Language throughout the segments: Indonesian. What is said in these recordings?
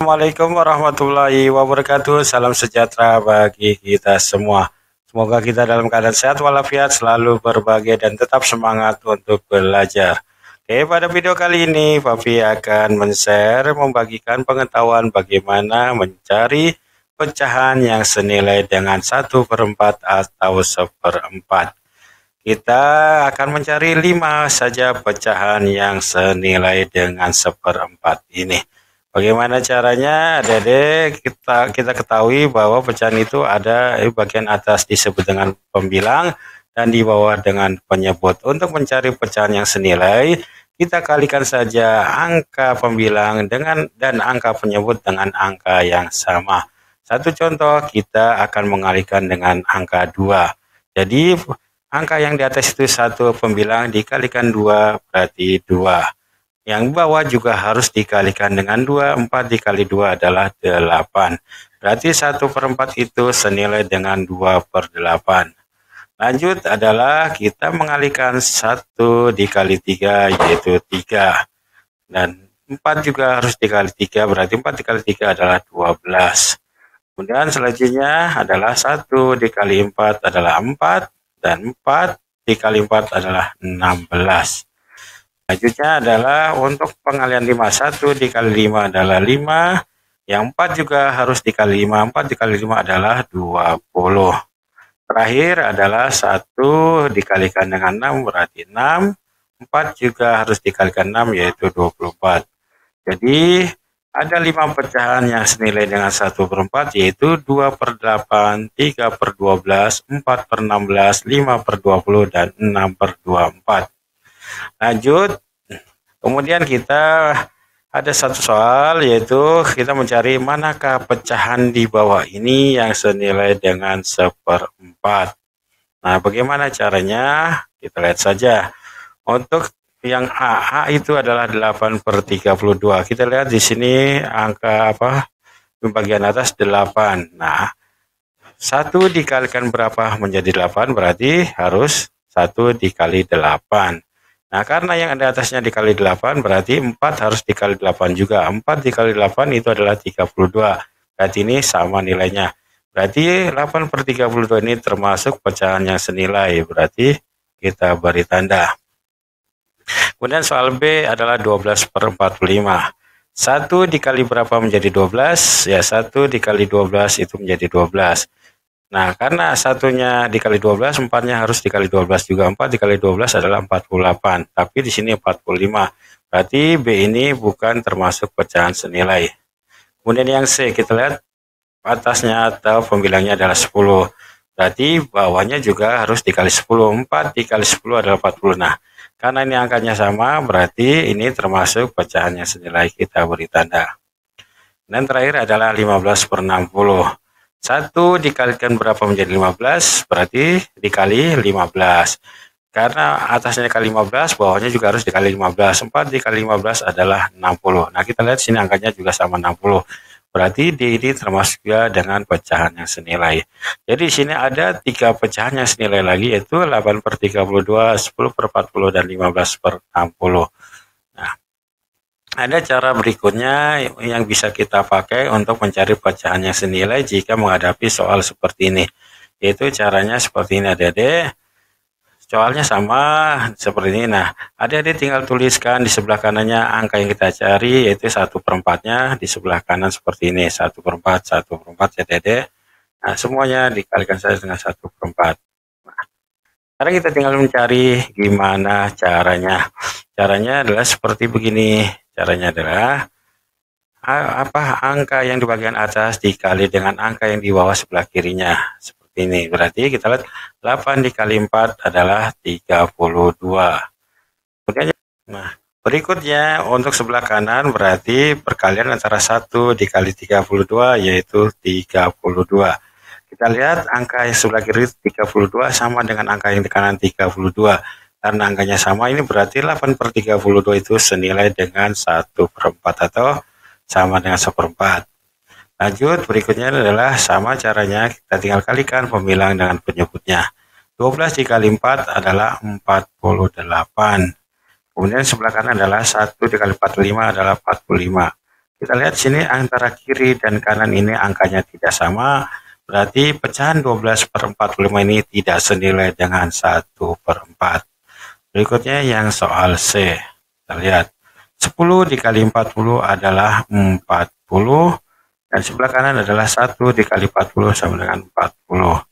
Assalamualaikum warahmatullahi wabarakatuh. Salam sejahtera bagi kita semua. Semoga kita dalam keadaan sehat walafiat, selalu berbagi dan tetap semangat untuk belajar. Oke, pada video kali ini Papi akan men-share, membagikan pengetahuan bagaimana mencari pecahan yang senilai dengan 1 per 4 atau seperempat. Kita akan mencari 5 saja pecahan yang senilai dengan seperempat ini. Bagaimana caranya, adik-adik? Kita kita ketahui bahwa pecahan itu ada di bagian atas disebut dengan pembilang dan di bawah dengan penyebut. Untuk mencari pecahan yang senilai, kita kalikan saja angka pembilang dengan dan angka penyebut dengan angka yang sama. Satu contoh kita akan mengalihkan dengan angka 2. Jadi angka yang di atas itu satu pembilang dikalikan dua berarti 2. Yang bawah juga harus dikalikan dengan 2. 4 dikali 2 adalah 8. Berarti 1 per 4 itu senilai dengan 2 per 8. Lanjut adalah kita mengalikan 1 dikali 3 yaitu 3. Dan 4 juga harus dikali 3 berarti 4 dikali 3 adalah 12. Kemudian selanjutnya adalah 1 dikali 4 adalah 4 dan 4 dikali 4 adalah 16. Selanjutnya adalah untuk pengalian 5, 1 dikali 5 adalah 5. Yang 4 juga harus dikali 5. 4 dikali 5 adalah 20. Terakhir adalah 1 dikalikan dengan 6 berarti 6. 4 juga harus dikalikan 6 yaitu 24. Jadi ada 5 pecahan yang senilai dengan 1 per 4 yaitu 2 per 8, 3 per 12, 4 per 16, 5 per 20, dan 6 per 24 lanjut kemudian kita ada satu soal yaitu kita mencari manakah pecahan di bawah ini yang senilai dengan seperempat nah bagaimana caranya kita lihat saja untuk yang a a itu adalah 8 per 32. Kita lihat di sini angka apa? pembagian atas 8. Nah, satu dikalikan berapa menjadi 8? Berarti harus satu dikali 8. Nah, karena yang ada atasnya dikali 8, berarti 4 harus dikali 8 juga. 4 dikali 8 itu adalah 32. Berarti ini sama nilainya. Berarti 8 per 32 ini termasuk pecahan yang senilai. Berarti kita beri tanda. Kemudian soal B adalah 12 per 45. 1 dikali berapa menjadi 12? Ya, 1 dikali 12 itu menjadi 12. Nah, karena satunya dikali 12, empatnya harus dikali 12 juga. 4 dikali 12 adalah 48, tapi di sini 45. Berarti B ini bukan termasuk pecahan senilai. Kemudian yang C, kita lihat atasnya atau pembilangnya adalah 10. Berarti bawahnya juga harus dikali 10. 4 dikali 10 adalah 40. Nah, karena ini angkanya sama, berarti ini termasuk pecahan yang senilai kita beri tanda. Dan terakhir adalah 15 per 60. 1 dikalikan berapa menjadi 15? Berarti dikali 15. Karena atasnya dikali 15, bawahnya juga harus dikali 15. 4 dikali 15 adalah 60. Nah, kita lihat sini angkanya juga sama 60. Berarti D ini termasuk juga dengan pecahan yang senilai. Jadi di sini ada tiga pecahan yang senilai lagi, yaitu 8 per 32, 10 per 40, dan 15 per 60. Ada cara berikutnya yang bisa kita pakai untuk mencari pecahan yang senilai jika menghadapi soal seperti ini. Yaitu caranya seperti ini adik-adik. Soalnya sama seperti ini. Nah, adik-adik tinggal tuliskan di sebelah kanannya angka yang kita cari yaitu satu perempatnya di sebelah kanan seperti ini. Satu perempat, satu perempat ya dede. Nah, semuanya dikalikan saja dengan satu perempat. Nah, sekarang kita tinggal mencari gimana caranya. Caranya adalah seperti begini. Caranya adalah apa angka yang di bagian atas dikali dengan angka yang di bawah sebelah kirinya. Seperti ini. Berarti kita lihat 8 dikali 4 adalah 32. Kemudian nah, berikutnya untuk sebelah kanan berarti perkalian antara 1 dikali 32 yaitu 32. Kita lihat angka yang sebelah kiri 32 sama dengan angka yang di kanan 32 karena angkanya sama ini berarti 8 per 32 itu senilai dengan 1 per 4 atau sama dengan 1 per 4 lanjut berikutnya adalah sama caranya kita tinggal kalikan pembilang dengan penyebutnya 12 dikali 4 adalah 48 kemudian sebelah kanan adalah 1 dikali 45 adalah 45 kita lihat sini antara kiri dan kanan ini angkanya tidak sama berarti pecahan 12 per 45 ini tidak senilai dengan 1 per 4 Berikutnya yang soal C. Kita lihat. 10 dikali 40 adalah 40. Dan sebelah kanan adalah 1 dikali 40 sama dengan 40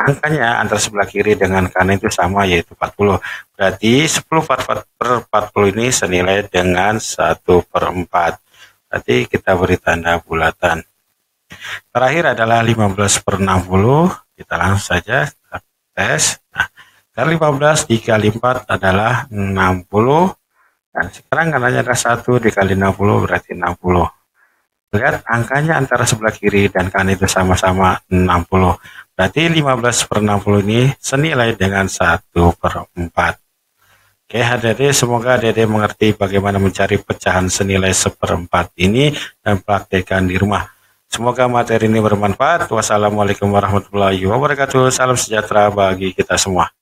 angkanya antara sebelah kiri dengan kanan itu sama yaitu 40 berarti 10 per 40 ini senilai dengan 1 per 4 berarti kita beri tanda bulatan terakhir adalah 15 per 60 kita langsung saja tes nah, dan 15 dikali 4 adalah 60. Dan sekarang kanannya ada 1 dikali 60 berarti 60. Lihat angkanya antara sebelah kiri dan kanan itu sama-sama 60. Berarti 15 per 60 ini senilai dengan 1 per 4. Oke hadirin semoga HDD mengerti bagaimana mencari pecahan senilai seperempat ini dan praktekkan di rumah. Semoga materi ini bermanfaat. Wassalamualaikum warahmatullahi wabarakatuh. Salam sejahtera bagi kita semua.